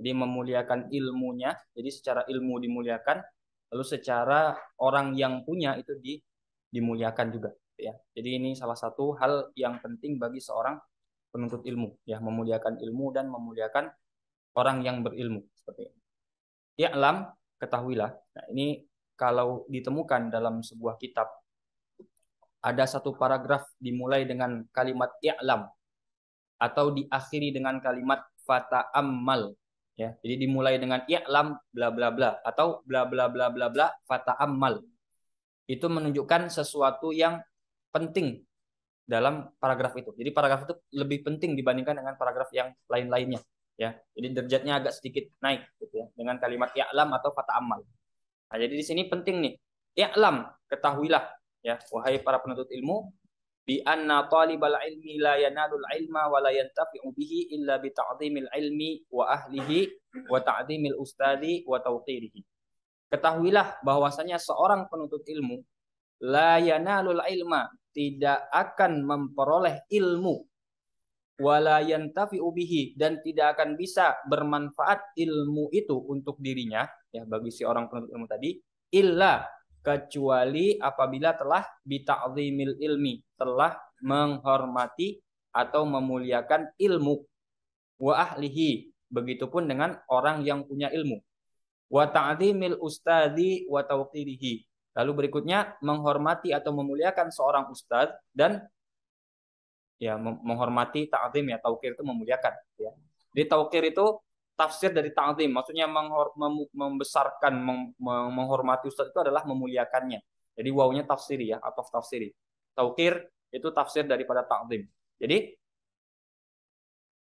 Jadi memuliakan ilmunya, jadi secara ilmu dimuliakan, lalu secara orang yang punya itu di, dimuliakan juga gitu ya. Jadi ini salah satu hal yang penting bagi seorang penuntut ilmu ya, memuliakan ilmu dan memuliakan orang yang berilmu seperti ini. ya alam ketahuilah. Nah, ini kalau ditemukan dalam sebuah kitab ada satu paragraf dimulai dengan kalimat i'lam atau diakhiri dengan kalimat fata'ammal ya jadi dimulai dengan i'lam bla bla bla atau bla bla bla bla bla fata amal itu menunjukkan sesuatu yang penting dalam paragraf itu. Jadi paragraf itu lebih penting dibandingkan dengan paragraf yang lain-lainnya, ya. Jadi derajatnya agak sedikit naik, gitu ya, dengan kalimat i'lam atau fata amal. Nah, jadi di sini penting nih, i'lam ketahuilah, ya, wahai para penuntut ilmu, bi anna talibal ilmi la yanalul ilma wa la yantafi'u bihi illa bi ta'dhimil ilmi wa ahlihi wa ta'dhimil ustadi wa tawqirihi. Ketahuilah bahwasanya seorang penuntut ilmu la yanalul ilma tidak akan memperoleh ilmu la yantafi'u bihi dan tidak akan bisa bermanfaat ilmu itu untuk dirinya ya bagi si orang penuntut ilmu tadi illa kecuali apabila telah bita'zimil ilmi, telah menghormati atau memuliakan ilmu wa ahlihi, begitupun dengan orang yang punya ilmu. Wa ta'zimil ustadzi wa tawqirihi. Lalu berikutnya menghormati atau memuliakan seorang ustadz dan ya menghormati ta'zim ya tawqir itu memuliakan ya. di tawqir itu tafsir dari ta'zim, maksudnya membesarkan, menghormati ustaz itu adalah memuliakannya. Jadi wawunya tafsiri ya, atau tafsiri. Taukir itu tafsir daripada ta'zim. Jadi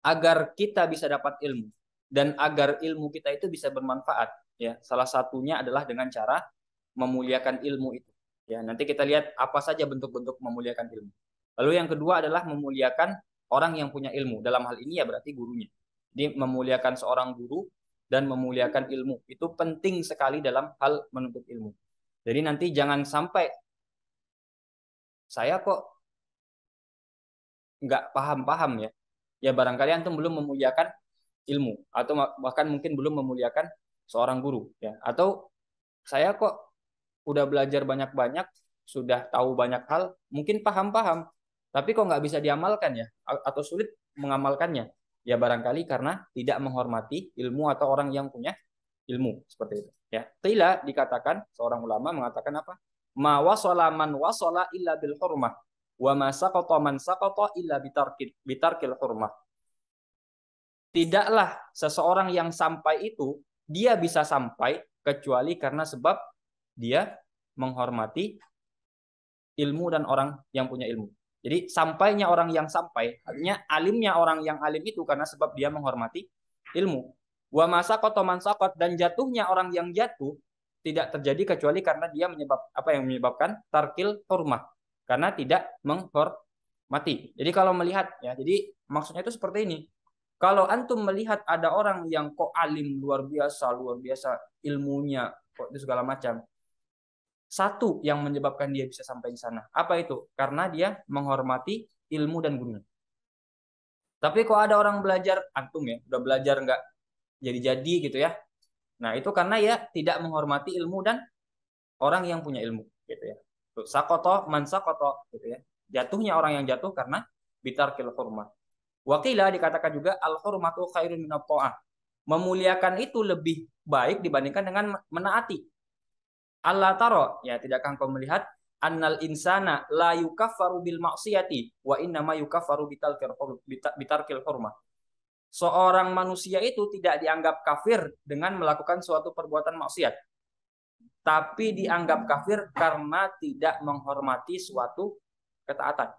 agar kita bisa dapat ilmu dan agar ilmu kita itu bisa bermanfaat ya salah satunya adalah dengan cara memuliakan ilmu itu ya nanti kita lihat apa saja bentuk-bentuk memuliakan ilmu lalu yang kedua adalah memuliakan orang yang punya ilmu dalam hal ini ya berarti gurunya jadi memuliakan seorang guru dan memuliakan ilmu. Itu penting sekali dalam hal menuntut ilmu. Jadi nanti jangan sampai saya kok nggak paham-paham ya. Ya barangkali antum belum memuliakan ilmu atau bahkan mungkin belum memuliakan seorang guru ya. Atau saya kok udah belajar banyak-banyak, sudah tahu banyak hal, mungkin paham-paham, tapi kok nggak bisa diamalkan ya atau sulit mengamalkannya Ya barangkali karena tidak menghormati ilmu atau orang yang punya ilmu seperti itu. Ya, Tila dikatakan seorang ulama mengatakan apa? Ma wasala man wasala illa bil hurmah wa ma saqata man saqata illa bitarkil bitarkil hurmah. Tidaklah seseorang yang sampai itu dia bisa sampai kecuali karena sebab dia menghormati ilmu dan orang yang punya ilmu. Jadi sampainya orang yang sampai, artinya alimnya orang yang alim itu karena sebab dia menghormati ilmu. Wa masakot sakot dan jatuhnya orang yang jatuh tidak terjadi kecuali karena dia menyebab apa yang menyebabkan tarkil hormat karena tidak menghormati. Jadi kalau melihat ya, jadi maksudnya itu seperti ini. Kalau antum melihat ada orang yang kok alim luar biasa, luar biasa ilmunya, kok itu segala macam satu yang menyebabkan dia bisa sampai di sana. Apa itu? Karena dia menghormati ilmu dan guru. Tapi kok ada orang belajar antum ya, udah belajar nggak jadi-jadi gitu ya. Nah, itu karena ya tidak menghormati ilmu dan orang yang punya ilmu gitu ya. Sakoto man sakoto gitu ya. Jatuhnya orang yang jatuh karena kil hurma. Wakila dikatakan juga al hurmatu khairun min Memuliakan itu lebih baik dibandingkan dengan menaati Allah taro, ya tidak kau melihat annal insana la yukaffaru bil wa inna ma yukaffaru bitarkil hurmah. Seorang manusia itu tidak dianggap kafir dengan melakukan suatu perbuatan maksiat. Tapi dianggap kafir karena tidak menghormati suatu ketaatan.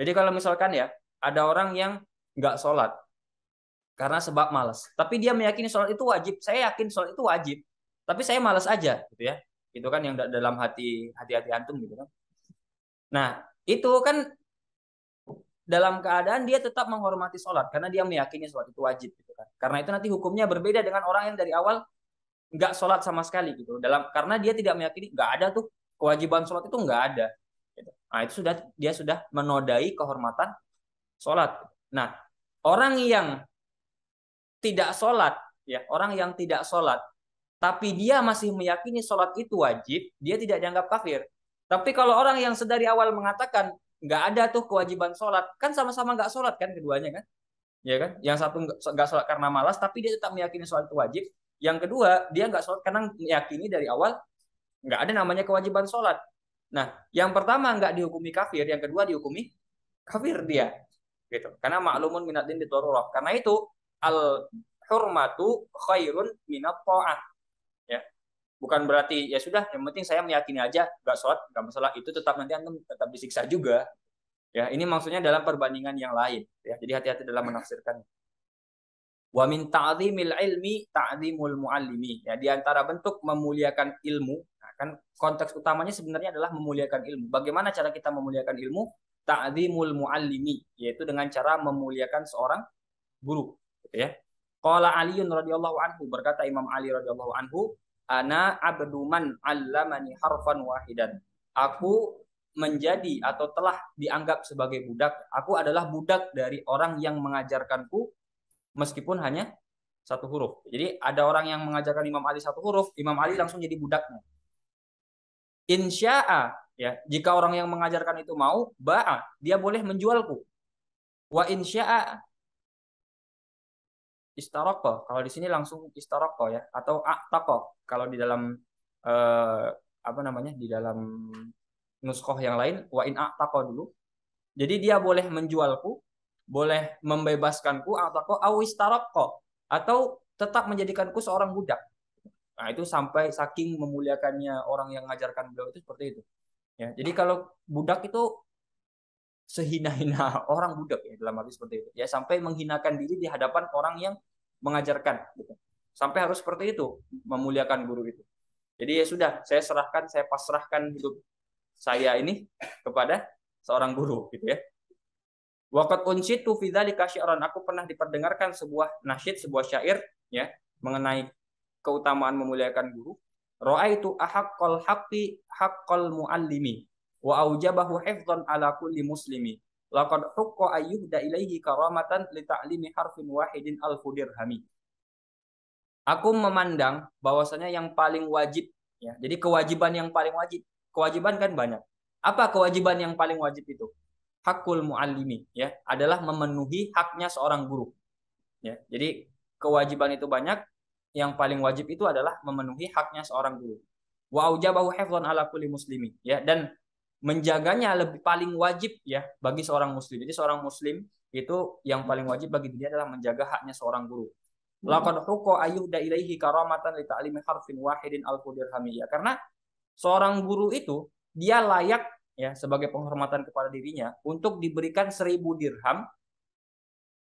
Jadi kalau misalkan ya, ada orang yang nggak sholat karena sebab malas. Tapi dia meyakini sholat itu wajib. Saya yakin sholat itu wajib. Tapi saya malas aja gitu ya itu kan yang dalam hati hati hati antum gitu kan nah itu kan dalam keadaan dia tetap menghormati sholat karena dia meyakini sholat itu wajib gitu kan karena itu nanti hukumnya berbeda dengan orang yang dari awal nggak sholat sama sekali gitu dalam karena dia tidak meyakini nggak ada tuh kewajiban sholat itu nggak ada gitu. nah itu sudah dia sudah menodai kehormatan sholat nah orang yang tidak sholat ya orang yang tidak sholat tapi dia masih meyakini sholat itu wajib, dia tidak dianggap kafir. Tapi kalau orang yang sedari awal mengatakan nggak ada tuh kewajiban sholat, kan sama-sama nggak sholat kan keduanya kan? Ya kan? Yang satu nggak sholat karena malas, tapi dia tetap meyakini sholat itu wajib. Yang kedua, dia nggak sholat karena meyakini dari awal nggak ada namanya kewajiban sholat. Nah, yang pertama nggak dihukumi kafir, yang kedua dihukumi kafir dia. Gitu. Karena maklumun minatin din Karena itu al hurmatu khairun minat ta'ah bukan berarti ya sudah yang penting saya meyakini aja nggak sholat nggak masalah itu tetap nanti antum tetap disiksa juga ya ini maksudnya dalam perbandingan yang lain ya jadi hati-hati dalam menafsirkan wa min ta'zimil ilmi ta'zimul muallimi ya di antara bentuk memuliakan ilmu nah kan konteks utamanya sebenarnya adalah memuliakan ilmu bagaimana cara kita memuliakan ilmu ta'zimul muallimi yaitu dengan cara memuliakan seorang guru gitu ya Qala Aliun radhiyallahu anhu berkata Imam Ali radhiyallahu anhu Ana abduman allamani harfan wahidan. Aku menjadi atau telah dianggap sebagai budak. Aku adalah budak dari orang yang mengajarkanku meskipun hanya satu huruf. Jadi ada orang yang mengajarkan Imam Ali satu huruf, Imam Ali langsung jadi budaknya. Insya'a, ya, jika orang yang mengajarkan itu mau, ba'a, dia boleh menjualku. Wa insya'a, istaroko. Kalau di sini langsung istaroko ya atau aktoko Kalau di dalam eh, apa namanya? di dalam nuskoh yang lain wa in aktako dulu. Jadi dia boleh menjualku, boleh membebaskanku aktoko au istaroko atau tetap menjadikanku seorang budak. Nah, itu sampai saking memuliakannya orang yang mengajarkan beliau itu seperti itu. Ya, jadi kalau budak itu sehina-hina orang budak ya dalam arti seperti itu ya sampai menghinakan diri di hadapan orang yang mengajarkan gitu. sampai harus seperti itu memuliakan guru itu jadi ya sudah saya serahkan saya pasrahkan hidup saya ini kepada seorang guru gitu ya Wakat unsi tu fidali orang Aku pernah diperdengarkan sebuah nasyid, sebuah syair ya mengenai keutamaan memuliakan guru. Roa itu ahakol haki hakol muallimi wa aujabahu hifdzan ala kulli muslimi. Laqad hukka da ilaihi karamatan li ta'limi harfin wahidin alfu dirhami. Aku memandang bahwasanya yang paling wajib ya. Jadi kewajiban yang paling wajib. Kewajiban kan banyak. Apa kewajiban yang paling wajib itu? Hakul muallimi ya, adalah memenuhi haknya seorang guru. Ya. Jadi kewajiban itu banyak, yang paling wajib itu adalah memenuhi haknya seorang guru. Wa ala kulli muslimi ya dan menjaganya lebih paling wajib ya bagi seorang muslim. Jadi seorang muslim itu yang paling wajib bagi dia adalah menjaga haknya seorang guru. Hmm. Lakon huko ayuh ilaihi karamatan li ta'limi harfin wahidin al ya. Karena seorang guru itu dia layak ya sebagai penghormatan kepada dirinya untuk diberikan seribu dirham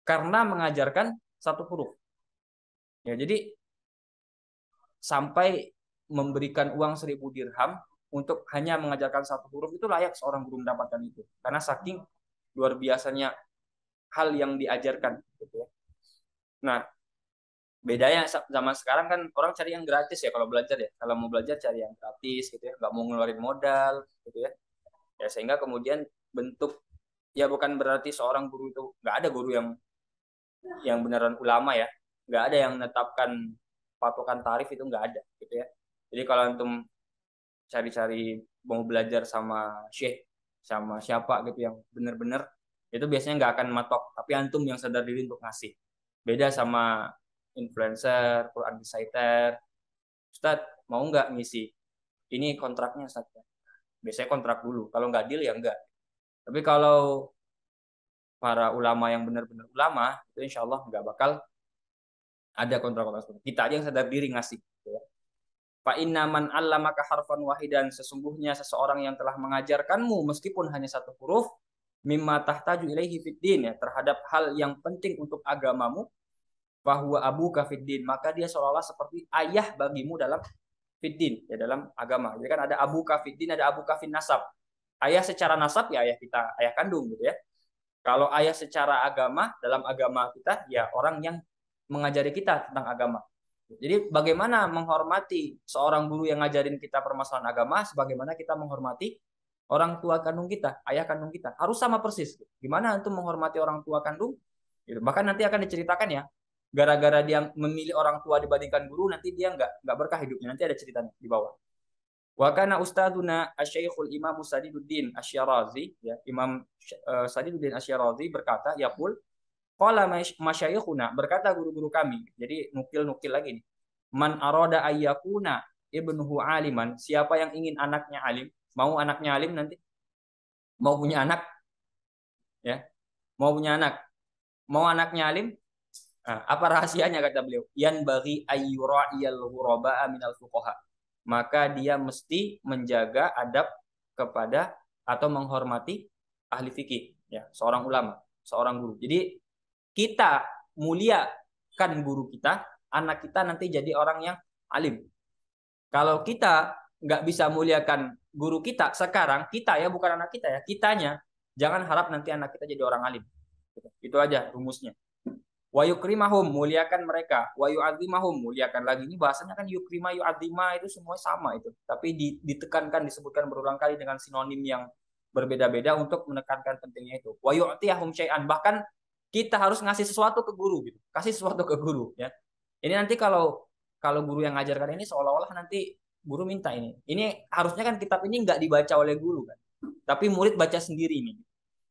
karena mengajarkan satu huruf. Ya, jadi sampai memberikan uang seribu dirham untuk hanya mengajarkan satu huruf itu layak seorang guru mendapatkan itu karena saking luar biasanya hal yang diajarkan gitu ya. Nah, bedanya zaman sekarang kan orang cari yang gratis ya kalau belajar ya. Kalau mau belajar cari yang gratis gitu ya, nggak mau ngeluarin modal gitu ya. Ya sehingga kemudian bentuk ya bukan berarti seorang guru itu nggak ada guru yang yang beneran ulama ya nggak ada yang menetapkan patokan tarif itu nggak ada gitu ya jadi kalau antum cari-cari mau belajar sama sheikh sama siapa gitu yang benar-benar itu biasanya nggak akan matok tapi antum yang sadar diri untuk ngasih beda sama influencer Quran reciter Ustad mau nggak ngisi ini kontraknya saja biasanya kontrak dulu kalau nggak deal ya enggak tapi kalau para ulama yang benar-benar ulama itu insya Allah nggak bakal ada kontrak-kontrak kita aja yang sadar diri ngasih gitu ya. Fa inna man allamaka harfan wahidan sesungguhnya seseorang yang telah mengajarkanmu meskipun hanya satu huruf mimma tahtaju ilaihi fiddin ya terhadap hal yang penting untuk agamamu bahwa abu Kafidin maka dia seolah-olah seperti ayah bagimu dalam fiddin ya dalam agama jadi kan ada abu Kafidin ada abu kafin nasab ayah secara nasab ya ayah kita ayah kandung gitu ya kalau ayah secara agama dalam agama kita ya orang yang mengajari kita tentang agama jadi bagaimana menghormati seorang guru yang ngajarin kita permasalahan agama, sebagaimana kita menghormati orang tua kandung kita, ayah kandung kita. Harus sama persis. Gimana untuk menghormati orang tua kandung? Gitu. Bahkan nanti akan diceritakan ya, gara-gara dia memilih orang tua dibandingkan guru, nanti dia nggak nggak berkah hidupnya. Nanti ada ceritanya di bawah. Wa kana ustaduna asyaykhul Imam Sadiduddin Asyarazi, ya, Imam uh, Sadiduddin Asyarazi berkata, ya pul, Qala masyayikhuna berkata guru-guru kami. Jadi nukil-nukil lagi nih. Man aroda ayyakuna ibnuhu aliman. Siapa yang ingin anaknya alim? Mau anaknya alim nanti? Mau punya anak? Ya. Mau punya anak? Mau anaknya alim? Ah, apa rahasianya kata beliau? Yan bagi ayyura'iyal huraba'a minal fuqaha. Maka dia mesti menjaga adab kepada atau menghormati ahli fikih, ya, seorang ulama, seorang guru. Jadi kita muliakan guru kita, anak kita nanti jadi orang yang alim. Kalau kita nggak bisa muliakan guru kita sekarang, kita ya bukan anak kita ya, kitanya. Jangan harap nanti anak kita jadi orang alim. Itu aja rumusnya. Wa yukrimahum, muliakan mereka. Wa yu'adzimahum, muliakan lagi. Ini bahasanya kan yukrima, yu'adzima itu semua sama itu. Tapi ditekankan, disebutkan berulang kali dengan sinonim yang berbeda-beda untuk menekankan pentingnya itu. Wa yu'tiyahum syai'an. Bahkan kita harus ngasih sesuatu ke guru gitu kasih sesuatu ke guru ya ini nanti kalau kalau guru yang ngajarkan ini seolah-olah nanti guru minta ini ini harusnya kan kitab ini nggak dibaca oleh guru kan tapi murid baca sendiri ini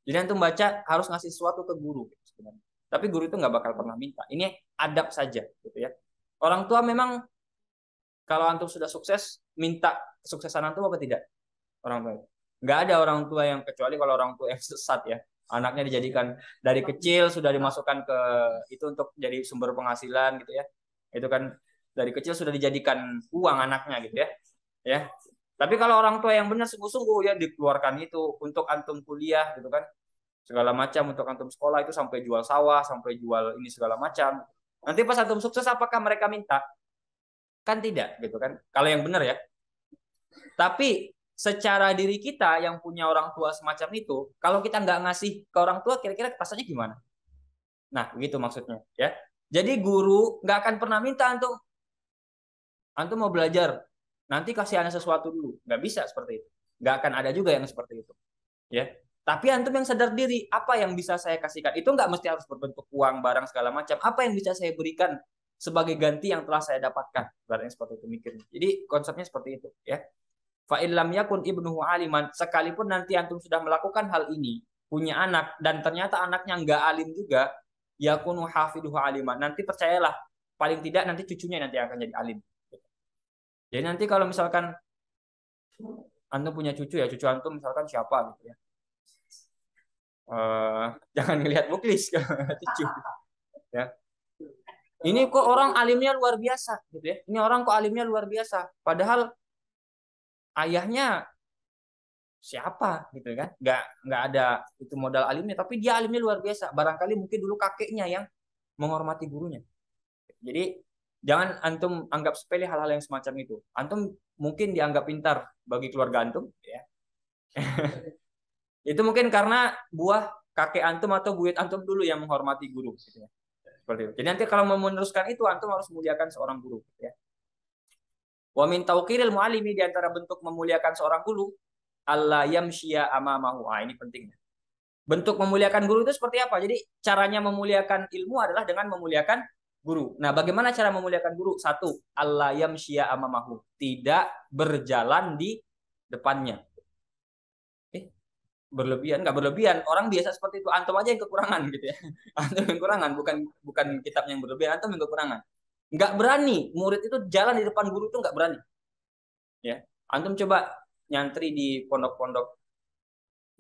jadi antum baca harus ngasih sesuatu ke guru gitu, sebenarnya tapi guru itu nggak bakal pernah minta ini adab saja gitu ya orang tua memang kalau antum sudah sukses minta kesuksesan antum apa tidak orang tua nggak ada orang tua yang kecuali kalau orang tua yang sesat ya anaknya dijadikan dari kecil sudah dimasukkan ke itu untuk jadi sumber penghasilan gitu ya itu kan dari kecil sudah dijadikan uang anaknya gitu ya ya tapi kalau orang tua yang benar sungguh-sungguh ya dikeluarkan itu untuk antum kuliah gitu kan segala macam untuk antum sekolah itu sampai jual sawah sampai jual ini segala macam nanti pas antum sukses apakah mereka minta kan tidak gitu kan kalau yang benar ya tapi secara diri kita yang punya orang tua semacam itu, kalau kita nggak ngasih ke orang tua, kira-kira rasanya gimana? Nah, begitu maksudnya ya. Jadi guru nggak akan pernah minta antum, antum mau belajar, nanti kasih anak sesuatu dulu, nggak bisa seperti itu. Nggak akan ada juga yang seperti itu, ya. Tapi antum yang sadar diri, apa yang bisa saya kasihkan? Itu nggak mesti harus berbentuk uang, barang segala macam. Apa yang bisa saya berikan sebagai ganti yang telah saya dapatkan? barangnya seperti itu mikirnya. Jadi konsepnya seperti itu, ya. Fa'ilam yakun ibnuhu aliman. Sekalipun nanti antum sudah melakukan hal ini, punya anak dan ternyata anaknya nggak alim juga, yakunu hafidhu aliman. Nanti percayalah, paling tidak nanti cucunya nanti akan jadi alim. Jadi nanti kalau misalkan antum punya cucu ya, cucu antum misalkan siapa gitu ya. Uh, jangan ngelihat muklis cucu. ya. Ini kok orang alimnya luar biasa gitu ya. Ini orang kok alimnya luar biasa. Padahal ayahnya siapa gitu kan nggak nggak ada itu modal alimnya tapi dia alimnya luar biasa barangkali mungkin dulu kakeknya yang menghormati gurunya jadi jangan antum anggap sepele hal-hal yang semacam itu antum mungkin dianggap pintar bagi keluarga antum ya itu mungkin karena buah kakek antum atau buyut antum dulu yang menghormati guru gitu ya. seperti itu jadi nanti kalau mau meneruskan itu antum harus muliakan seorang guru ya Wa min tawqiril mu'alimi di antara bentuk memuliakan seorang guru Allah yamsyia amamahu. Ah, ini penting. Bentuk memuliakan guru itu seperti apa? Jadi caranya memuliakan ilmu adalah dengan memuliakan guru. Nah, bagaimana cara memuliakan guru? Satu, Allah yamsyia amamahu. Tidak berjalan di depannya. Eh, berlebihan nggak berlebihan orang biasa seperti itu antum aja yang kekurangan gitu ya antum yang kekurangan bukan bukan kitab yang berlebihan antum yang kekurangan nggak berani murid itu jalan di depan guru itu nggak berani ya antum coba nyantri di pondok-pondok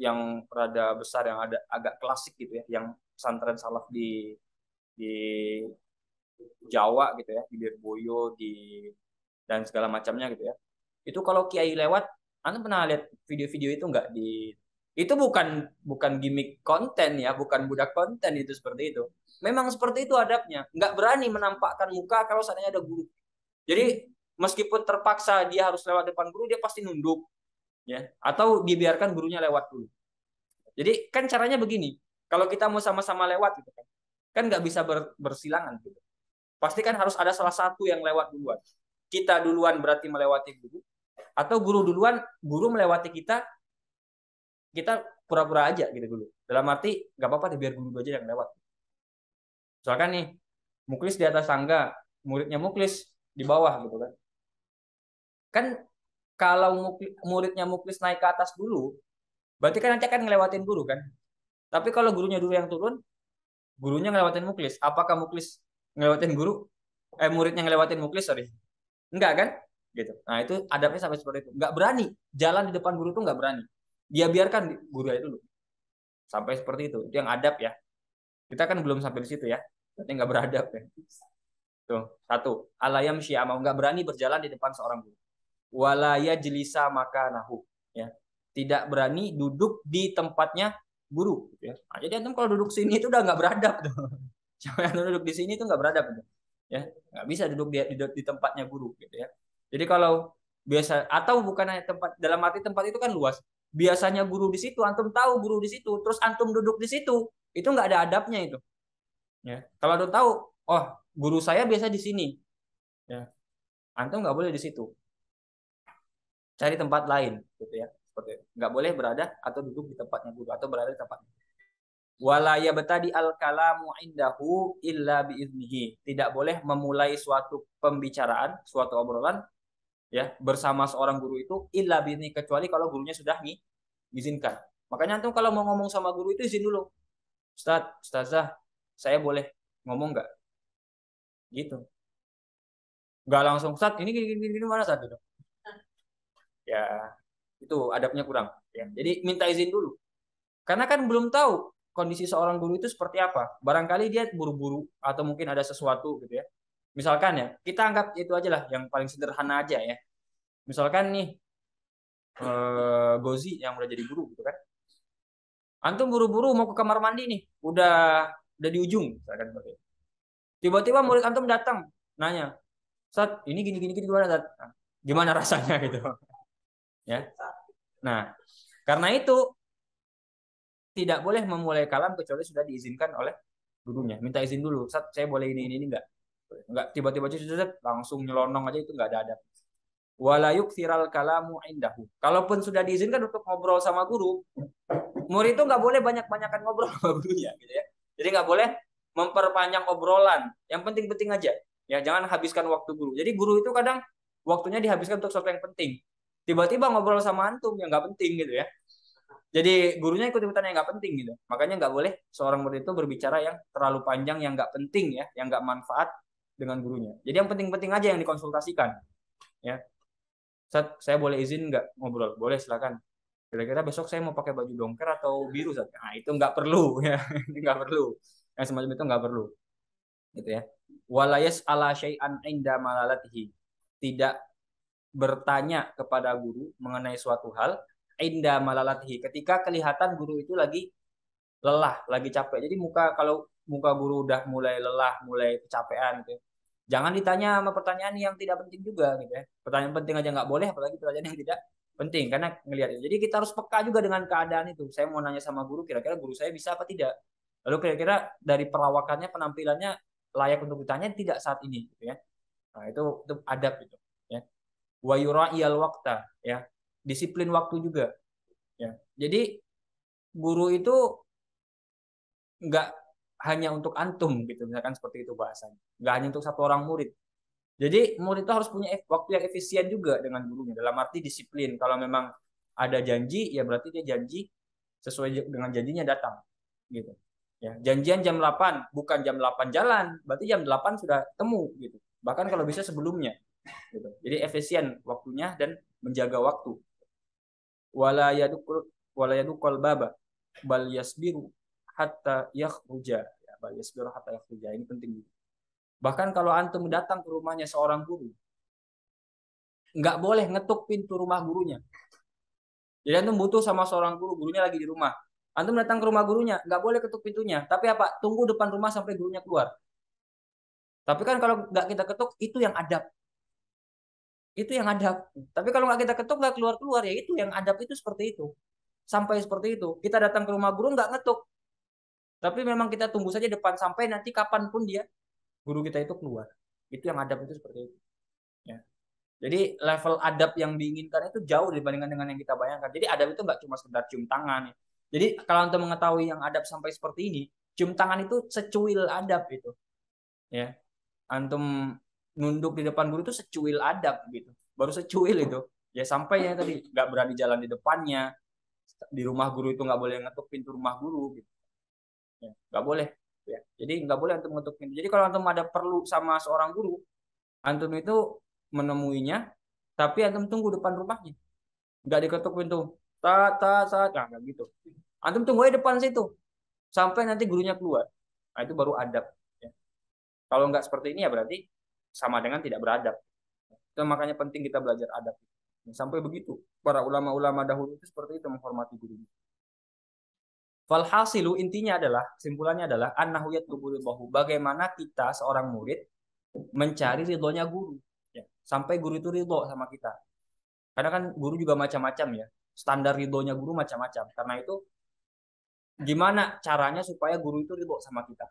yang rada besar yang ada agak klasik gitu ya yang pesantren salaf di di Jawa gitu ya di boyo di dan segala macamnya gitu ya itu kalau kiai lewat anda pernah lihat video-video itu nggak di itu bukan bukan gimmick konten ya, bukan budak konten itu seperti itu. Memang seperti itu adabnya, nggak berani menampakkan muka kalau seandainya ada guru. Jadi meskipun terpaksa dia harus lewat depan guru, dia pasti nunduk, ya, atau dibiarkan gurunya lewat dulu. Jadi kan caranya begini, kalau kita mau sama-sama lewat gitu kan, kan nggak bisa ber, bersilangan gitu. Pasti kan harus ada salah satu yang lewat duluan. Kita duluan berarti melewati guru, atau guru duluan, guru melewati kita, kita pura-pura aja gitu dulu dalam arti gak apa-apa deh biar guru aja yang lewat misalkan nih muklis di atas tangga muridnya muklis di bawah gitu kan kan kalau muridnya muklis naik ke atas dulu berarti kan nanti akan ngelewatin guru kan tapi kalau gurunya dulu yang turun gurunya ngelewatin muklis apakah muklis ngelewatin guru eh muridnya ngelewatin muklis sorry enggak kan gitu nah itu adabnya sampai seperti itu Enggak berani jalan di depan guru tuh enggak berani dia ya, biarkan guru aja dulu sampai seperti itu itu yang adab ya kita kan belum sampai di situ ya berarti nggak beradab ya tuh satu alayam mau nggak berani berjalan di depan seorang guru walaya jelisa maka nahu ya tidak berani duduk di tempatnya guru gitu ya. Nah, jadi antum kalau duduk sini itu udah nggak beradab tuh. cuma yang duduk di sini itu nggak beradab tuh. Ya, nggak bisa duduk di, di, di tempatnya guru gitu ya. Jadi kalau biasa atau bukan hanya tempat dalam arti tempat itu kan luas biasanya guru di situ, antum tahu guru di situ, terus antum duduk di situ, itu nggak ada adabnya itu. Ya, kalau antum tahu, oh guru saya biasa di sini, ya, antum nggak boleh di situ. Cari tempat lain, gitu ya. Seperti nggak boleh berada atau duduk di tempatnya guru atau berada di tempatnya. Walaya betadi al kalamu indahu illa biiznihi. Tidak boleh memulai suatu pembicaraan, suatu obrolan ya bersama seorang guru itu illa bini kecuali kalau gurunya sudah mengizinkan. Makanya antum kalau mau ngomong sama guru itu izin dulu. Ustaz, ustazah, saya boleh ngomong nggak? Gitu. Nggak langsung Ustaz, ini gini gini, gini mana Ustaz itu? Ya, itu adabnya kurang. Ya. Jadi minta izin dulu. Karena kan belum tahu kondisi seorang guru itu seperti apa. Barangkali dia buru-buru atau mungkin ada sesuatu gitu ya misalkan ya kita anggap itu aja lah yang paling sederhana aja ya misalkan nih eh, Gozi yang udah jadi guru gitu kan antum buru-buru mau ke kamar mandi nih udah udah di ujung tiba-tiba murid antum datang nanya saat ini gini gini gini gimana Sat? Nah, gimana rasanya gitu ya nah karena itu tidak boleh memulai kalam kecuali sudah diizinkan oleh gurunya minta izin dulu saat saya boleh ini ini ini enggak Enggak tiba-tiba langsung nyelonong aja itu enggak ada adab. Walayuk viral kalamu indahu. Kalaupun sudah diizinkan untuk ngobrol sama guru, murid itu nggak boleh banyak-banyakan ngobrol sama gurunya, gitu ya. Jadi nggak boleh memperpanjang obrolan. Yang penting-penting aja. Ya, jangan habiskan waktu guru. Jadi guru itu kadang waktunya dihabiskan untuk sesuatu yang penting. Tiba-tiba ngobrol sama antum yang nggak penting gitu ya. Jadi gurunya ikut ikutan yang nggak penting gitu. Makanya nggak boleh seorang murid itu berbicara yang terlalu panjang, yang nggak penting ya, yang nggak manfaat, dengan gurunya. Jadi yang penting-penting aja yang dikonsultasikan. Ya. Sat, saya boleh izin nggak ngobrol? Boleh silakan. Kira-kira besok saya mau pakai baju dongker atau biru? Sat? Nah, itu nggak perlu ya. nggak perlu. Yang semacam itu nggak perlu. Gitu ya. Walayas ala syai'an inda malalatihi. Tidak bertanya kepada guru mengenai suatu hal inda malalatihi ketika kelihatan guru itu lagi lelah, lagi capek. Jadi muka kalau muka guru udah mulai lelah, mulai kecapean gitu. Ya jangan ditanya sama pertanyaan yang tidak penting juga gitu ya pertanyaan penting aja nggak boleh apalagi pertanyaan yang tidak penting karena ngelihat itu jadi kita harus peka juga dengan keadaan itu saya mau nanya sama guru kira-kira guru saya bisa apa tidak lalu kira-kira dari perawakannya penampilannya layak untuk ditanya tidak saat ini gitu ya nah itu itu adab itu ya wa yura'iyal waqta ya disiplin waktu juga ya jadi guru itu nggak hanya untuk antum gitu misalkan seperti itu bahasanya nggak hanya untuk satu orang murid jadi murid itu harus punya e, waktu yang efisien juga dengan gurunya dalam arti disiplin kalau memang ada janji ya berarti dia janji sesuai dengan janjinya datang gitu ya janjian jam 8 bukan jam 8 jalan berarti jam 8 sudah temu gitu bahkan kalau bisa sebelumnya gitu. jadi efisien waktunya dan menjaga waktu wala yadukul wala yadukul baba bal yasbiru hatta yakhruja apa ya seluruh hatta kerja ini penting bahkan kalau antum datang ke rumahnya seorang guru nggak boleh ngetuk pintu rumah gurunya jadi antum butuh sama seorang guru gurunya lagi di rumah antum datang ke rumah gurunya nggak boleh ketuk pintunya tapi apa tunggu depan rumah sampai gurunya keluar tapi kan kalau nggak kita ketuk itu yang adab itu yang adab. Tapi kalau nggak kita ketuk nggak keluar keluar ya itu yang adab itu seperti itu. Sampai seperti itu. Kita datang ke rumah guru nggak ngetuk. Tapi memang kita tunggu saja depan sampai nanti kapanpun dia guru kita itu keluar. Itu yang adab itu seperti itu. Ya. Jadi level adab yang diinginkan itu jauh dibandingkan dengan yang kita bayangkan. Jadi adab itu nggak cuma sekedar cium tangan. Ya. Jadi kalau untuk mengetahui yang adab sampai seperti ini, cium tangan itu secuil adab itu. Ya. Antum nunduk di depan guru itu secuil adab gitu. Baru secuil itu. Ya sampai ya tadi nggak berani jalan di depannya. Di rumah guru itu nggak boleh ngetuk pintu rumah guru gitu. Iya. nggak boleh ya. jadi nggak boleh antum untuk pintu jadi kalau antum ada perlu sama seorang guru antum itu menemuinya tapi antum tunggu depan rumahnya nggak diketuk pintu ta ta ta nah, nggak gitu antum tunggu aja depan situ sampai nanti gurunya keluar nah, itu baru adab ya. kalau nggak seperti ini ya berarti sama dengan tidak beradab itu makanya penting kita belajar adab sampai begitu para ulama-ulama dahulu itu seperti itu menghormati gurunya Falhasilu intinya adalah kesimpulannya adalah anahuyat tubuh bahu. Bagaimana kita seorang murid mencari ridhonya guru. Ya. Sampai guru itu ridho sama kita. Karena kan guru juga macam-macam ya. Standar ridhonya guru macam-macam. Karena itu gimana caranya supaya guru itu ridho sama kita.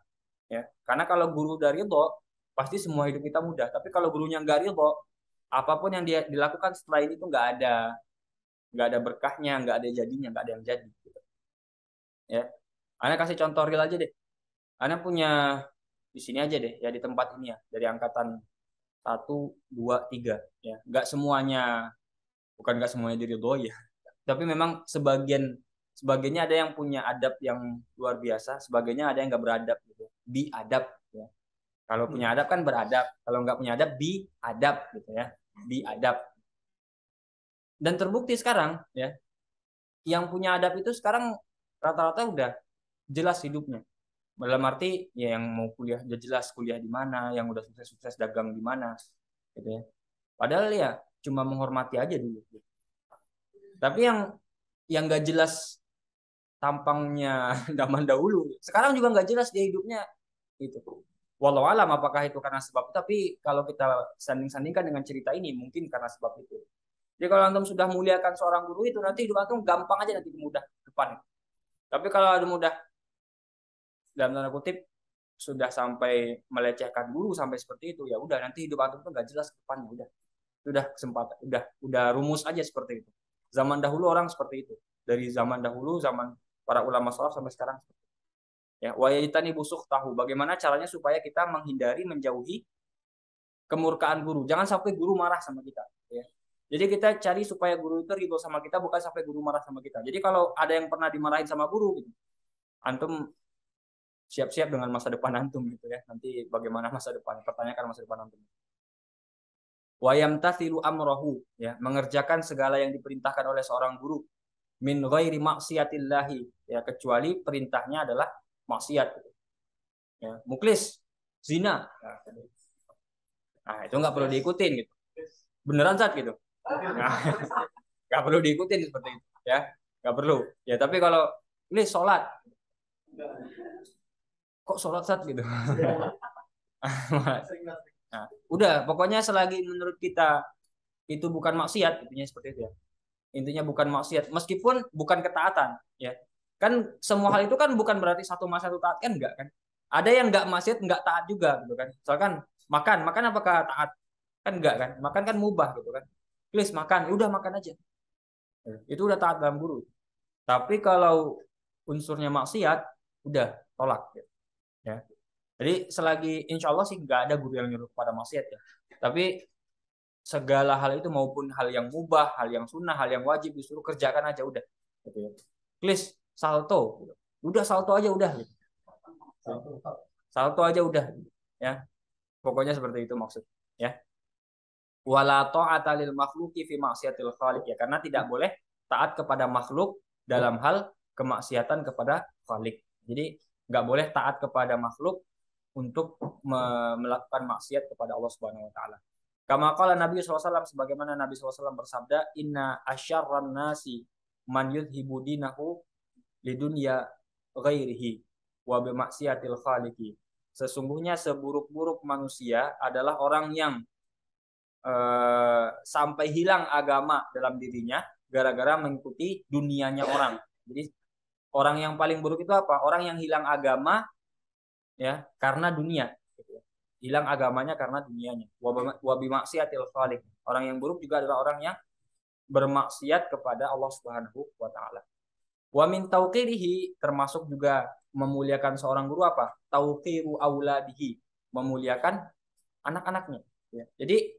Ya. Karena kalau guru dari ridho, pasti semua hidup kita mudah. Tapi kalau gurunya nggak ridho, apapun yang dia dilakukan setelah ini tuh nggak ada nggak ada berkahnya, nggak ada jadinya, nggak ada yang jadi ya Anda kasih contoh real aja deh Anda punya di sini aja deh ya di tempat ini ya dari angkatan satu dua tiga ya nggak semuanya bukan nggak semuanya jadi doa ya tapi memang sebagian sebagiannya ada yang punya adab yang luar biasa sebagiannya ada yang nggak beradab gitu bi adab ya kalau punya adab kan beradab kalau nggak punya adab bi adab gitu ya bi adab dan terbukti sekarang ya yang punya adab itu sekarang rata-rata udah jelas hidupnya dalam arti ya yang mau kuliah udah ya jelas kuliah di mana yang udah sukses-sukses dagang di mana gitu ya padahal ya cuma menghormati aja dulu tapi yang yang gak jelas tampangnya zaman dahulu sekarang juga nggak jelas dia hidupnya gitu walau alam apakah itu karena sebab itu? tapi kalau kita sanding-sandingkan dengan cerita ini mungkin karena sebab itu jadi kalau antum sudah muliakan seorang guru itu nanti hidup antum gampang aja nanti mudah depan tapi kalau ada mudah dalam tanda kutip sudah sampai melecehkan guru sampai seperti itu ya udah nanti hidup antum tuh nggak jelas ke depannya udah udah kesempatan udah udah rumus aja seperti itu zaman dahulu orang seperti itu dari zaman dahulu zaman para ulama salaf sampai sekarang ya wayitani busuk tahu bagaimana caranya supaya kita menghindari menjauhi kemurkaan guru jangan sampai guru marah sama kita ya jadi kita cari supaya guru itu ridho sama kita bukan sampai guru marah sama kita. Jadi kalau ada yang pernah dimarahin sama guru gitu, antum siap-siap dengan masa depan antum gitu ya. Nanti bagaimana masa depan? Pertanyakan masa depan antum. Wayam tathilu amrohu ya, mengerjakan segala yang diperintahkan oleh seorang guru min ghairi maksiatillahi ya kecuali perintahnya adalah maksiat gitu. ya muklis zina nah itu nggak perlu diikutin gitu beneran saat gitu Iya. nggak perlu diikutin seperti itu ya nggak perlu ya tapi kalau ini sholat kok sholat saat gitu nah, udah pokoknya selagi menurut kita itu bukan maksiat intinya seperti itu ya intinya bukan maksiat meskipun bukan ketaatan ya kan semua hal itu kan bukan berarti satu masa satu taat kan enggak kan ada yang enggak maksiat enggak taat juga gitu kan kan makan makan apakah taat kan enggak kan makan kan mubah gitu kan please makan, udah makan aja. Ya. Itu udah taat dalam guru. Tapi kalau unsurnya maksiat, udah tolak. Ya. Jadi selagi insya Allah sih nggak ada guru yang nyuruh pada maksiat ya. Tapi segala hal itu maupun hal yang mubah, hal yang sunnah, hal yang wajib disuruh kerjakan aja udah. klis gitu ya. Please salto, udah salto aja udah. Salto aja udah. Ya, pokoknya seperti itu maksud. Ya wala ta'ata lil fi maksiatil khaliq ya karena tidak boleh taat kepada makhluk dalam hal kemaksiatan kepada khalik. Jadi nggak boleh taat kepada makhluk untuk melakukan maksiat kepada Allah Subhanahu wa taala. Kama qala Nabi SAW sebagaimana Nabi SAW bersabda, "Inna asyarran nasi man yudhibu dinahu dunya ghairihi wa bimaksiatil khaliqi." Sesungguhnya seburuk-buruk manusia adalah orang yang Eh, sampai hilang agama dalam dirinya gara-gara mengikuti dunianya orang. Jadi orang yang paling buruk itu apa? Orang yang hilang agama ya karena dunia. Hilang agamanya karena dunianya. Wabi maksiatil khalik. Orang yang buruk juga adalah orang yang bermaksiat kepada Allah Subhanahu wa taala. Wa min tauqirihi termasuk juga memuliakan seorang guru apa? Tauqiru auladihi, memuliakan anak-anaknya ya, Jadi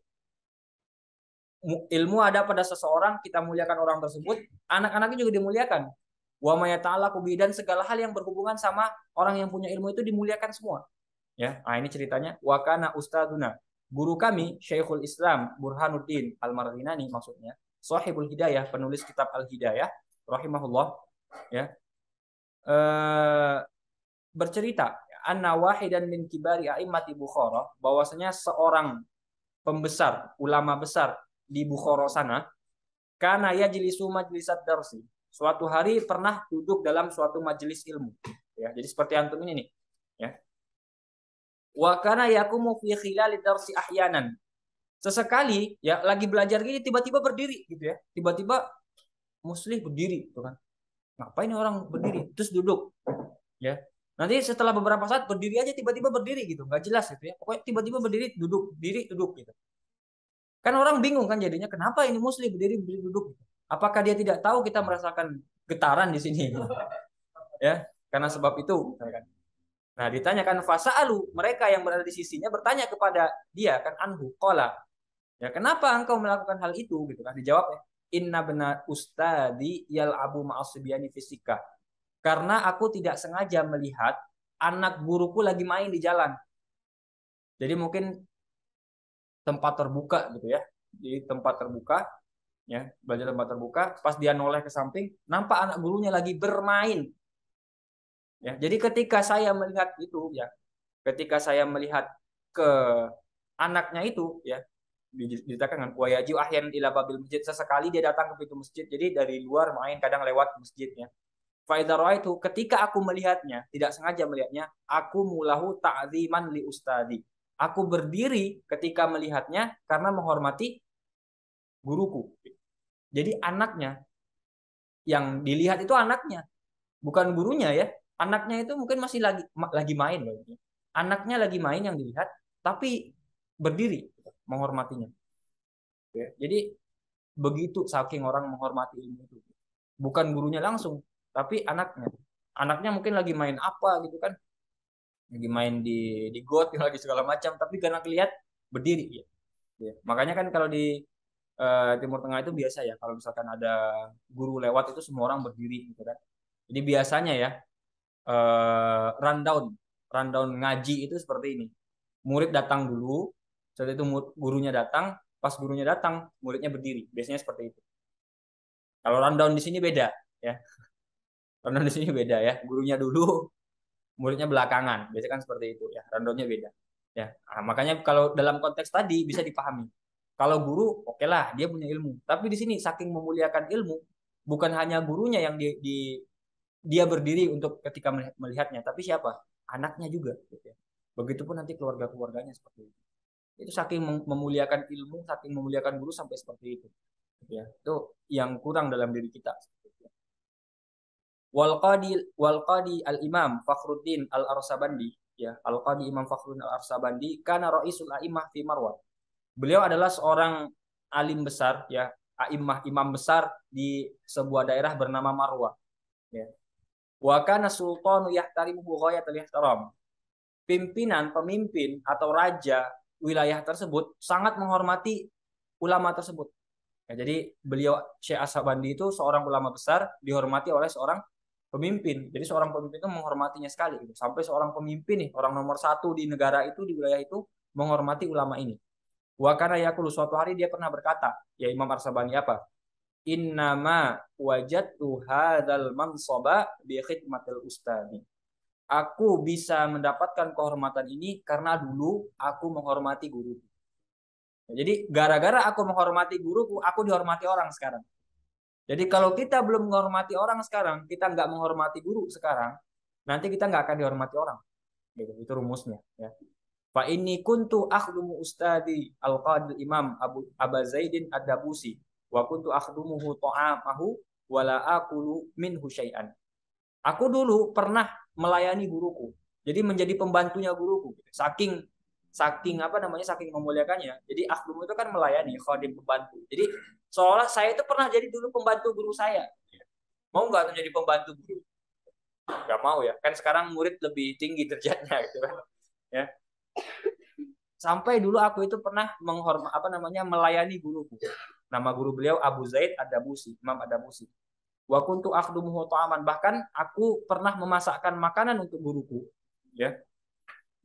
ilmu ada pada seseorang, kita muliakan orang tersebut, anak-anaknya juga dimuliakan. Wa ta'ala kubi dan segala hal yang berhubungan sama orang yang punya ilmu itu dimuliakan semua. Ya, nah ini ceritanya wakana ustaduna. Guru kami Syekhul Islam Burhanuddin Al-Marzinani maksudnya, Sahibul Hidayah, penulis kitab Al-Hidayah rahimahullah ya. E, bercerita anna wahidan min kibari a'immati Bukhara bahwasanya seorang pembesar, ulama besar di Bukhara sana, karena ia jilisu majlisat darsi. Suatu hari pernah duduk dalam suatu majelis ilmu. Ya, jadi seperti antum ini nih. Ya. Wa kana yakumu fi khilal darsi ahyanan. Sesekali ya lagi belajar gini tiba-tiba berdiri gitu ya. Tiba-tiba muslim berdiri tuh gitu kan. Ngapain orang berdiri terus duduk. Ya. Nanti setelah beberapa saat berdiri aja tiba-tiba berdiri gitu, nggak jelas gitu ya. Pokoknya tiba-tiba berdiri duduk, diri duduk gitu. Kan orang bingung kan jadinya kenapa ini muslim berdiri duduk? Apakah dia tidak tahu kita merasakan getaran di sini? ya, karena sebab itu. Kan. Nah, ditanyakan fasa alu mereka yang berada di sisinya bertanya kepada dia kan anhu kola Ya, kenapa engkau melakukan hal itu gitu kan dijawabnya inna benar ustadi yal abu ma'asubiani fisika. Karena aku tidak sengaja melihat anak guruku lagi main di jalan. Jadi mungkin tempat terbuka gitu ya di tempat terbuka ya belajar tempat terbuka pas dia noleh ke samping nampak anak gurunya lagi bermain ya jadi ketika saya melihat itu ya ketika saya melihat ke anaknya itu ya diceritakan dengan kuayaju ahyan ila babil masjid sesekali dia datang ke pintu masjid jadi dari luar main kadang lewat masjidnya roh itu ketika aku melihatnya tidak sengaja melihatnya aku mulahu ta'ziman li ustadi Aku berdiri ketika melihatnya karena menghormati guruku. Jadi anaknya yang dilihat itu anaknya, bukan gurunya ya. Anaknya itu mungkin masih lagi lagi main loh. Anaknya lagi main yang dilihat, tapi berdiri menghormatinya. Jadi begitu saking orang menghormati ilmu itu. Bukan gurunya langsung, tapi anaknya. Anaknya mungkin lagi main apa gitu kan lagi main di di got lagi segala macam tapi karena kelihat berdiri ya. ya. makanya kan kalau di uh, Timur Tengah itu biasa ya kalau misalkan ada guru lewat itu semua orang berdiri gitu kan jadi biasanya ya uh, rundown rundown ngaji itu seperti ini murid datang dulu setelah itu gurunya datang pas gurunya datang muridnya berdiri biasanya seperti itu kalau rundown di sini beda ya rundown di sini beda ya gurunya dulu muridnya belakangan biasanya kan seperti itu ya rondonya beda ya nah, makanya kalau dalam konteks tadi bisa dipahami kalau guru oke lah dia punya ilmu tapi di sini saking memuliakan ilmu bukan hanya gurunya yang di, di dia berdiri untuk ketika melihatnya tapi siapa anaknya juga gitu ya. begitupun nanti keluarga keluarganya seperti itu itu saking memuliakan ilmu saking memuliakan guru sampai seperti itu gitu ya itu yang kurang dalam diri kita Walqadi Walqadi al imam Fakhruddin al Arsabandi ya al qadi Imam Fakhruddin al Arsabandi karena raisul AImah fi Marwah. Beliau adalah seorang alim besar ya AImah imam besar di sebuah daerah bernama Marwa. Ya. Wa kana sultanu yahtarimuhu ihtiram. Pimpinan, pemimpin atau raja wilayah tersebut sangat menghormati ulama tersebut. Ya, jadi beliau Syekh Asabandi itu seorang ulama besar dihormati oleh seorang pemimpin. Jadi seorang pemimpin itu menghormatinya sekali. Gitu. Sampai seorang pemimpin nih, orang nomor satu di negara itu, di wilayah itu, menghormati ulama ini. Wakana yakulu suatu hari dia pernah berkata, ya Imam Arsabani apa? Innama wajadtu hadzal mansoba bi khidmatil ustadi. Aku bisa mendapatkan kehormatan ini karena dulu aku menghormati guruku Jadi gara-gara aku menghormati guruku, aku dihormati orang sekarang. Jadi kalau kita belum menghormati orang sekarang, kita nggak menghormati guru sekarang, nanti kita nggak akan dihormati orang. Gitu, itu rumusnya. Ya. Fa ini kuntu akhdumu ustadi al qadil imam Abu Aba Zaidin ad-Dabusi wa kuntu akhdumuhu ta'amahu wala akulu minhu syai'an. Aku dulu pernah melayani guruku. Jadi menjadi pembantunya guruku. Saking saking apa namanya saking memuliakannya. Jadi akhdumu itu kan melayani khadim pembantu. Jadi Seolah saya itu pernah jadi dulu pembantu guru saya. Mau nggak tuh jadi pembantu guru? Gak mau ya. Kan sekarang murid lebih tinggi derajatnya gitu kan. Ya. Sampai dulu aku itu pernah menghormat apa namanya melayani guruku. Nama guru beliau Abu Zaid ada dabusi Imam ada dabusi Wa kuntu akhdumuhu ta'aman. Bahkan aku pernah memasakkan makanan untuk guruku, ya.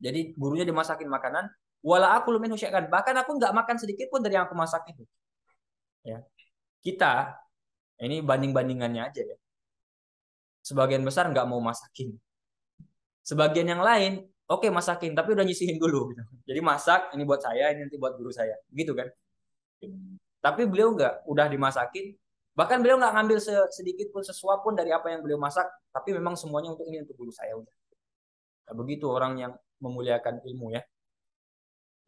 Jadi gurunya dimasakin makanan, wala aku lumin Bahkan aku nggak makan sedikit pun dari yang aku masak itu ya kita ini banding bandingannya aja ya sebagian besar nggak mau masakin sebagian yang lain oke okay, masakin tapi udah nyisihin dulu gitu. jadi masak ini buat saya ini nanti buat guru saya gitu kan tapi beliau nggak udah dimasakin bahkan beliau nggak ngambil sedikit pun sesuap pun dari apa yang beliau masak tapi memang semuanya untuk ini untuk guru saya udah nah, begitu orang yang memuliakan ilmu ya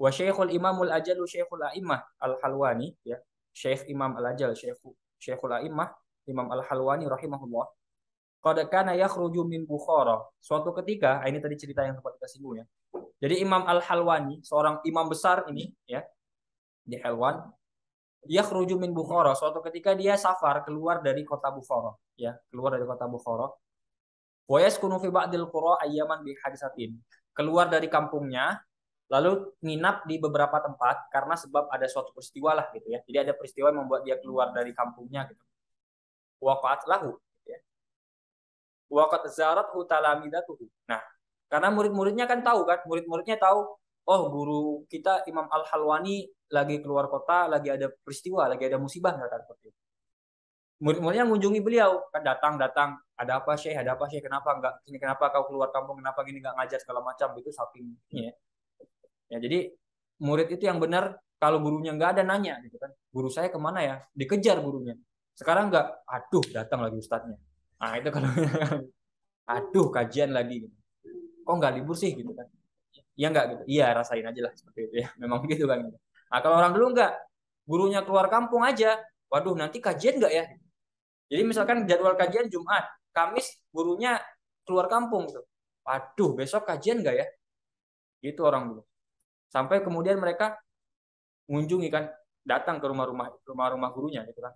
wa syekhul imamul ajalu syekhul imah al halwani ya Syekh Imam Al-Ajal, Syekh Syekhul A'immah, Imam Al-Halwani rahimahullah. Qad kana yakhruju min Bukhara. Suatu ketika, ah, ini tadi cerita yang sempat kita singgung ya. Jadi Imam Al-Halwani, seorang imam besar ini ya di Halwan, yakhruju min Bukhara. Suatu ketika dia safar keluar dari kota Bukhara, ya, keluar dari kota Bukhara. Wa yaskunu fi ba'dil qura ayyaman bi hadisatin. Keluar dari kampungnya lalu nginap di beberapa tempat karena sebab ada suatu peristiwa lah gitu ya. Jadi ada peristiwa yang membuat dia keluar dari kampungnya gitu. Waqat lahu gitu ya. Waqat zarat talamidatuhu. Nah, karena murid-muridnya kan tahu kan, murid-muridnya tahu, oh guru kita Imam Al-Halwani lagi keluar kota, lagi ada peristiwa, lagi ada musibah Kan? seperti itu. Murid-muridnya mengunjungi beliau, kan datang-datang, ada apa Syekh, ada apa Syekh, kenapa enggak, ini kenapa kau keluar kampung, kenapa gini enggak ngajar segala macam gitu saking ya ya jadi murid itu yang benar kalau gurunya nggak ada nanya gitu kan guru saya kemana ya dikejar gurunya sekarang nggak aduh datang lagi ustadznya nah itu kalau aduh kajian lagi kok nggak libur sih gitu kan iya nggak gitu iya rasain aja lah seperti itu ya memang gitu kan gitu. nah kalau orang dulu nggak gurunya keluar kampung aja waduh nanti kajian nggak ya jadi misalkan jadwal kajian Jumat Kamis gurunya keluar kampung gitu waduh besok kajian nggak ya gitu orang dulu sampai kemudian mereka mengunjungi kan datang ke rumah-rumah rumah-rumah gurunya gitu kan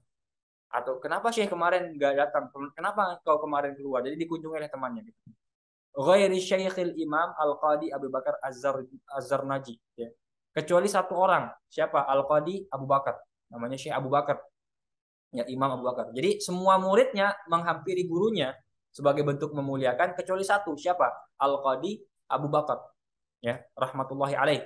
atau kenapa sih kemarin nggak datang kenapa kau kemarin keluar jadi dikunjungi oleh temannya gitu ghairi syekhil imam al qadi Abu Bakar azhar Najib ya. kecuali satu orang siapa al qadi Abu Bakar namanya Syekh Abu Bakar ya Imam Abu Bakar jadi semua muridnya menghampiri gurunya sebagai bentuk memuliakan kecuali satu siapa al qadi Abu Bakar ya rahmatullahi alaih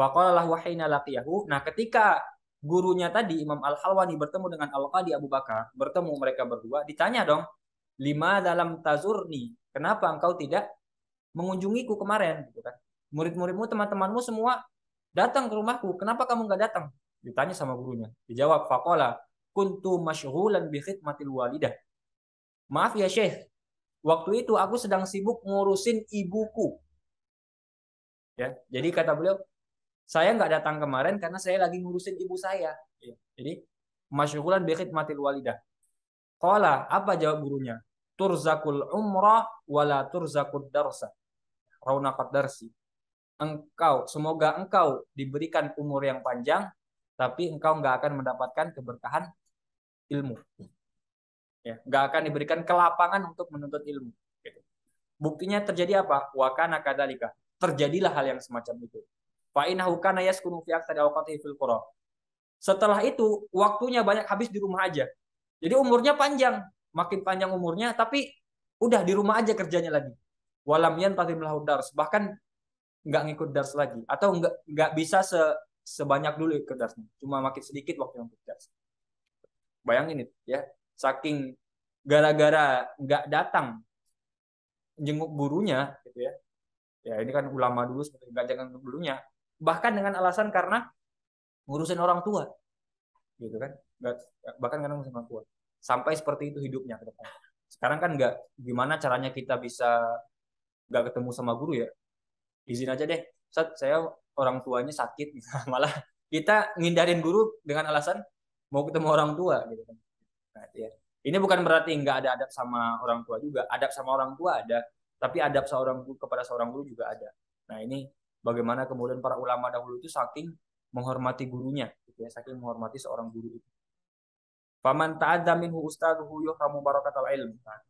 Faqala wahina laqiyahu. Nah, ketika gurunya tadi Imam Al-Halwani bertemu dengan Al-Qadi Abu Bakar, bertemu mereka berdua, ditanya dong, "Lima dalam tazurni? Kenapa engkau tidak mengunjungiku kemarin?" gitu kan. Murid-muridmu, teman-temanmu semua datang ke rumahku, kenapa kamu nggak datang? Ditanya sama gurunya. Dijawab Faqala, "Kuntu masyhulan bi khidmatil walidah." Maaf ya, Syekh. Waktu itu aku sedang sibuk ngurusin ibuku. Ya, jadi kata beliau, saya nggak datang kemarin karena saya lagi ngurusin ibu saya. Iya. Jadi masyukulan bekit mati walidah. Qala, apa jawab gurunya? Turzakul umrah wala turzakul darsa. Raunaqat darsi. Engkau, semoga engkau diberikan umur yang panjang, tapi engkau nggak akan mendapatkan keberkahan ilmu. Ya, nggak akan diberikan kelapangan untuk menuntut ilmu. Gitu. Buktinya terjadi apa? Wakana kadalika. Terjadilah hal yang semacam itu. Fa innahu kana yaskunu fi aktsari awqatihi fil qura. Setelah itu waktunya banyak habis di rumah aja. Jadi umurnya panjang, makin panjang umurnya tapi udah di rumah aja kerjanya lagi. Walam yantatim lahu dars, bahkan nggak ngikut dars lagi atau nggak nggak bisa se, sebanyak dulu ikut darsnya. Cuma makin sedikit waktu untuk dars. Bayangin itu ya, saking gara-gara nggak datang jenguk burunya, gitu ya. Ya ini kan ulama dulu seperti nggak jangan gurunya, bahkan dengan alasan karena ngurusin orang tua gitu kan bahkan karena ngurusin orang tua sampai seperti itu hidupnya ke depan sekarang kan nggak gimana caranya kita bisa nggak ketemu sama guru ya izin aja deh Ustaz, saya orang tuanya sakit malah kita ngindarin guru dengan alasan mau ketemu orang tua gitu kan nah, ya. ini bukan berarti nggak ada adab sama orang tua juga adab sama orang tua ada tapi adab seorang guru kepada seorang guru juga ada nah ini bagaimana kemudian para ulama dahulu itu saking menghormati gurunya gitu ya saking menghormati seorang guru itu faman ta'adda minhu ustaduhu yuhramu barakatal ilm nah,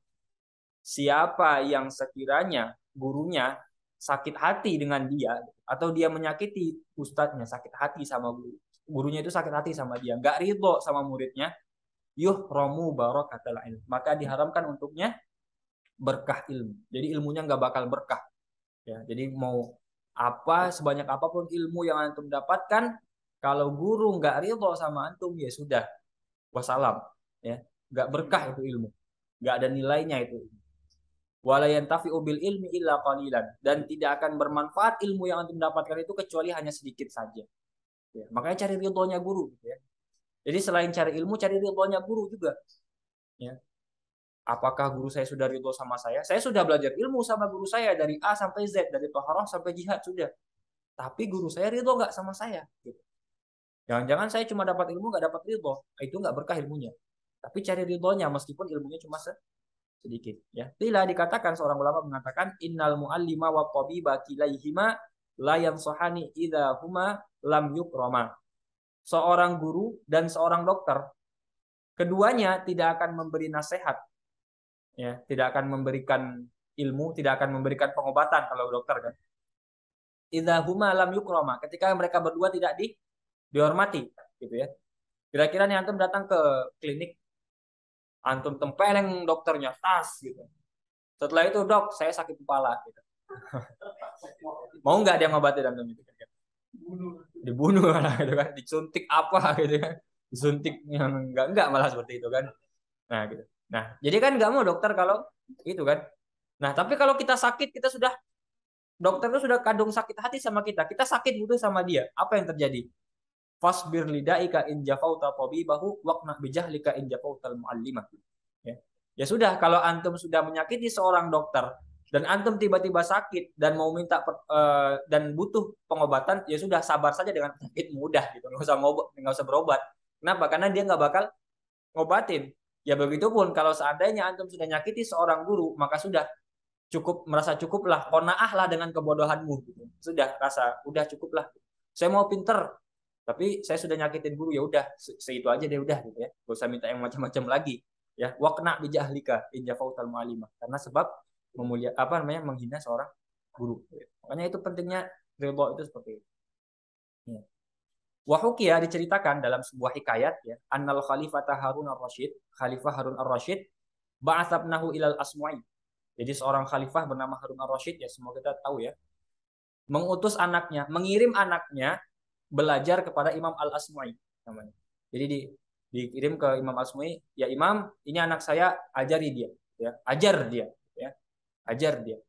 siapa yang sekiranya gurunya sakit hati dengan dia atau dia menyakiti ustadznya sakit hati sama guru gurunya itu sakit hati sama dia nggak ridho sama muridnya romu barakatal ilm maka diharamkan untuknya berkah ilmu. Jadi ilmunya nggak bakal berkah. Ya, jadi mau apa sebanyak apapun ilmu yang antum dapatkan kalau guru nggak ridho sama antum ya sudah wassalam ya nggak berkah itu ilmu nggak ada nilainya itu tafi ubil ilmi illa qalilan dan tidak akan bermanfaat ilmu yang antum dapatkan itu kecuali hanya sedikit saja ya, makanya cari ridhonya guru ya jadi selain cari ilmu cari ridhonya guru juga ya Apakah guru saya sudah ridho sama saya? Saya sudah belajar ilmu sama guru saya dari A sampai Z, dari toharoh sampai jihad sudah. Tapi guru saya ridho nggak sama saya. Gitu. Jangan-jangan saya cuma dapat ilmu nggak dapat ridho, itu nggak berkah ilmunya. Tapi cari ridhonya meskipun ilmunya cuma sedikit. Ya, Tidak dikatakan seorang ulama mengatakan innal muallima wa tabiba kilaihima layan sohani idha huma lam yukroma. Seorang guru dan seorang dokter keduanya tidak akan memberi nasihat ya tidak akan memberikan ilmu tidak akan memberikan pengobatan kalau dokter kan idahuma alam yukroma ketika mereka berdua tidak di dihormati gitu ya kira-kira nih antum datang ke klinik antum tempeleng dokternya tas gitu setelah itu dok saya sakit kepala gitu mau nggak dia ngobati antum gitu dibunuh lah gitu kan dicuntik apa gitu kan disuntik yang enggak enggak malah seperti itu kan nah gitu Nah, jadi kan nggak mau dokter kalau itu kan. Nah, tapi kalau kita sakit, kita sudah dokter itu sudah kadung sakit hati sama kita. Kita sakit butuh sama dia. Apa yang terjadi? Fasbir lidaika in jafauta tabibahu waqna bijahlika in jafauta muallimah. Ya. ya sudah, kalau antum sudah menyakiti seorang dokter dan antum tiba-tiba sakit dan mau minta per, uh, dan butuh pengobatan, ya sudah sabar saja dengan sakit mudah gitu. Nggak usah ngobat, nggak usah berobat. Kenapa? Karena dia nggak bakal ngobatin Ya begitupun kalau seandainya antum sudah nyakiti seorang guru, maka sudah cukup merasa cukuplah, kona'ah lah dengan kebodohanmu. Gitu. Sudah rasa udah cukuplah. Saya mau pinter, tapi saya sudah nyakitin guru ya udah, segitu aja deh udah gitu ya. Gak usah minta yang macam-macam lagi. Ya, wakna bijahlika inja fautal Karena sebab memulia apa namanya menghina seorang guru. Gitu ya. Makanya itu pentingnya ridho itu seperti itu. Ya. Wahukiyah diceritakan dalam sebuah hikayat ya, Annal Khalifah Harun Ar-Rasyid, Khalifah Harun Ar-Rasyid ba'atsabnahu ilal asmawi Jadi seorang khalifah bernama Harun Ar-Rasyid ya semua kita tahu ya. Mengutus anaknya, mengirim anaknya belajar kepada Imam al asmawi namanya. Jadi di, dikirim ke Imam al asmawi ya Imam, ini anak saya ajari dia ya, ajar dia ya. Ajar dia.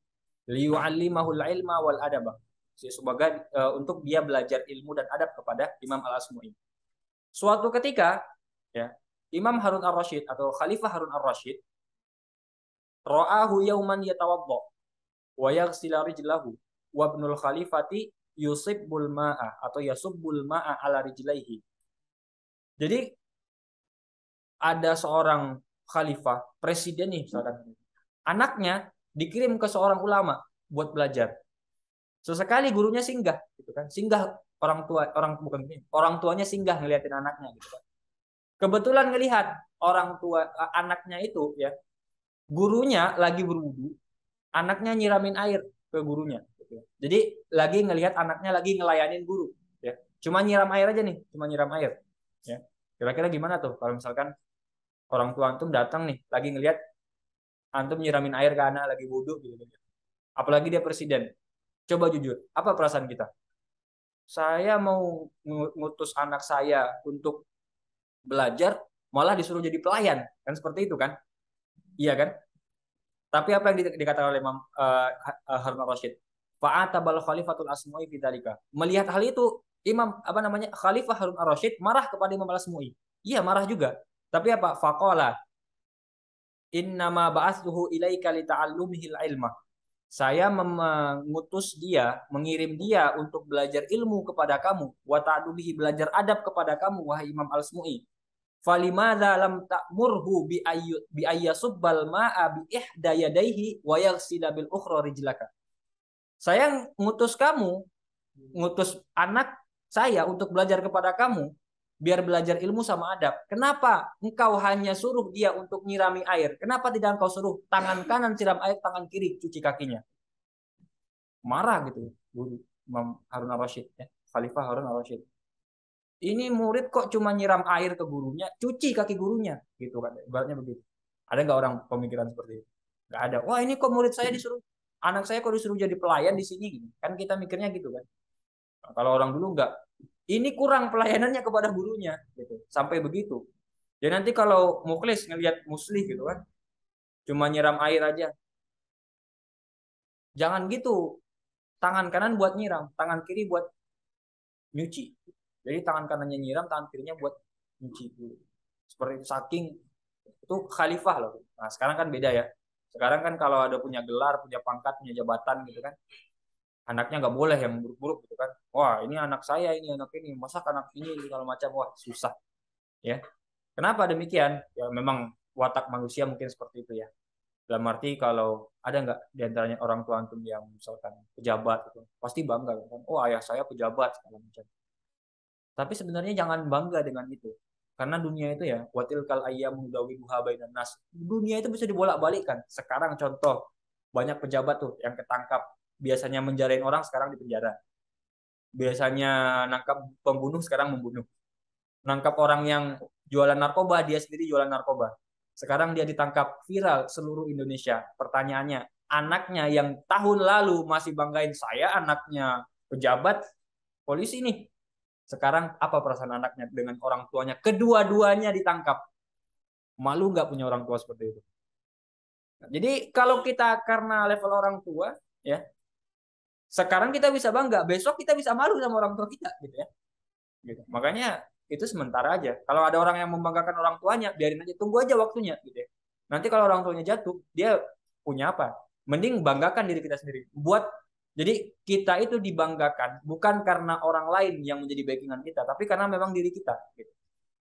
Liyu'allimahul ilma wal adabah sebagai uh, eh, untuk dia belajar ilmu dan adab kepada Imam Al Asmui. Suatu ketika, ya, Imam Harun Ar Rashid atau Khalifah Harun Ar Rashid, ro'ahu yauman yatawaddo, wa yaghsila rijlahu, wa ibnul khalifati yusibbul ma'a atau yasubbul ma'a ala rijlaihi. Jadi ada seorang khalifah, presiden nih saudara. Anaknya dikirim ke seorang ulama buat belajar. Sesekali gurunya singgah, gitu kan? Singgah orang tua, orang bukan orang tuanya singgah ngeliatin anaknya, gitu kan? Kebetulan ngelihat orang tua eh, anaknya itu ya, gurunya lagi berwudu, anaknya nyiramin air ke gurunya. Gitu ya. Jadi lagi ngelihat anaknya lagi ngelayanin guru, ya. Cuma nyiram air aja nih, cuma nyiram air, ya. Kira-kira gimana tuh kalau misalkan orang tua antum datang nih, lagi ngelihat antum nyiramin air ke anak lagi wudhu gitu, gitu. Apalagi dia presiden, Coba jujur, apa perasaan kita? Saya mau ngutus anak saya untuk belajar, malah disuruh jadi pelayan. Kan seperti itu kan? Iya kan? Tapi apa yang dikatakan oleh Imam uh, eh, Harun eh, Rashid? Fa'atabal khalifatul asmu'i fidalika. Melihat hal itu, Imam apa namanya? Khalifah Harun Rashid marah kepada Imam Al-Asmu'i. Iya, marah juga. Tapi apa? Faqala innama ba'athuhu ilaika lita'allumihil ilmah saya mengutus dia, mengirim dia untuk belajar ilmu kepada kamu, wa ta'dubihi belajar adab kepada kamu wahai Imam Al-Smu'i. Falimadza lam ta'murhu bi ayyu bi ayyasubbal ma'a bi ihda yadayhi wa yaghsila bil ukhra rijlaka. Saya ngutus kamu, ngutus anak saya untuk belajar kepada kamu, biar belajar ilmu sama adab. Kenapa engkau hanya suruh dia untuk nyirami air? Kenapa tidak engkau suruh tangan kanan siram air, tangan kiri cuci kakinya? Marah gitu ya, guru Imam Harun al-Rasyid, ya. Khalifah Harun al-Rasyid. Ini murid kok cuma nyiram air ke gurunya, cuci kaki gurunya, gitu kan. Ibaratnya begitu. Ada nggak orang pemikiran seperti itu? Nggak ada. Wah ini kok murid saya disuruh, anak saya kok disuruh jadi pelayan di sini, gitu. kan kita mikirnya gitu kan. Nah, kalau orang dulu nggak ini kurang pelayanannya kepada gurunya gitu sampai begitu ya nanti kalau muklis ngelihat muslih gitu kan cuma nyiram air aja jangan gitu tangan kanan buat nyiram tangan kiri buat nyuci jadi tangan kanannya nyiram tangan kirinya buat nyuci dulu seperti saking itu khalifah loh nah sekarang kan beda ya sekarang kan kalau ada punya gelar punya pangkat punya jabatan gitu kan anaknya nggak boleh yang buruk-buruk gitu kan wah ini anak saya ini anak ini masa anak ini segala macam wah susah ya kenapa demikian ya memang watak manusia mungkin seperti itu ya dalam arti kalau ada nggak diantaranya orang tua antum yang misalkan pejabat itu pasti bangga kan oh ayah saya pejabat segala macam tapi sebenarnya jangan bangga dengan itu karena dunia itu ya watil kal ayam mudawi dan nas dunia itu bisa dibolak balikan sekarang contoh banyak pejabat tuh yang ketangkap biasanya menjarain orang sekarang di penjara biasanya nangkap pembunuh sekarang membunuh nangkap orang yang jualan narkoba dia sendiri jualan narkoba sekarang dia ditangkap viral seluruh Indonesia pertanyaannya anaknya yang tahun lalu masih banggain saya anaknya pejabat polisi nih sekarang apa perasaan anaknya dengan orang tuanya kedua-duanya ditangkap malu nggak punya orang tua seperti itu jadi kalau kita karena level orang tua ya sekarang kita bisa bangga, besok kita bisa malu sama orang tua kita gitu ya. Gitu. Makanya itu sementara aja. Kalau ada orang yang membanggakan orang tuanya, biarin aja, tunggu aja waktunya gitu ya. Nanti kalau orang tuanya jatuh, dia punya apa? Mending banggakan diri kita sendiri. Buat jadi kita itu dibanggakan bukan karena orang lain yang menjadi backingan kita, tapi karena memang diri kita. Gitu.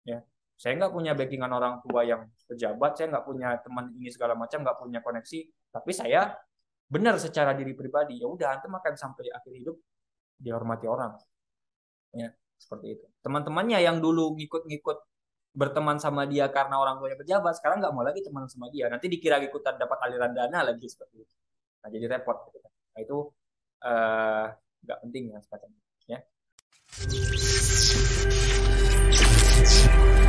Ya, saya nggak punya backingan orang tua yang pejabat, saya nggak punya teman ini segala macam, nggak punya koneksi, tapi saya benar secara diri pribadi ya udah antum akan sampai akhir hidup dihormati orang ya seperti itu teman-temannya yang dulu ngikut-ngikut berteman sama dia karena orang tuanya pejabat sekarang nggak mau lagi teman sama dia nanti dikira ikutan dapat aliran dana lagi seperti itu nah jadi repot gitu. Kan. nah, itu eh, nggak uh, penting ya semacam ya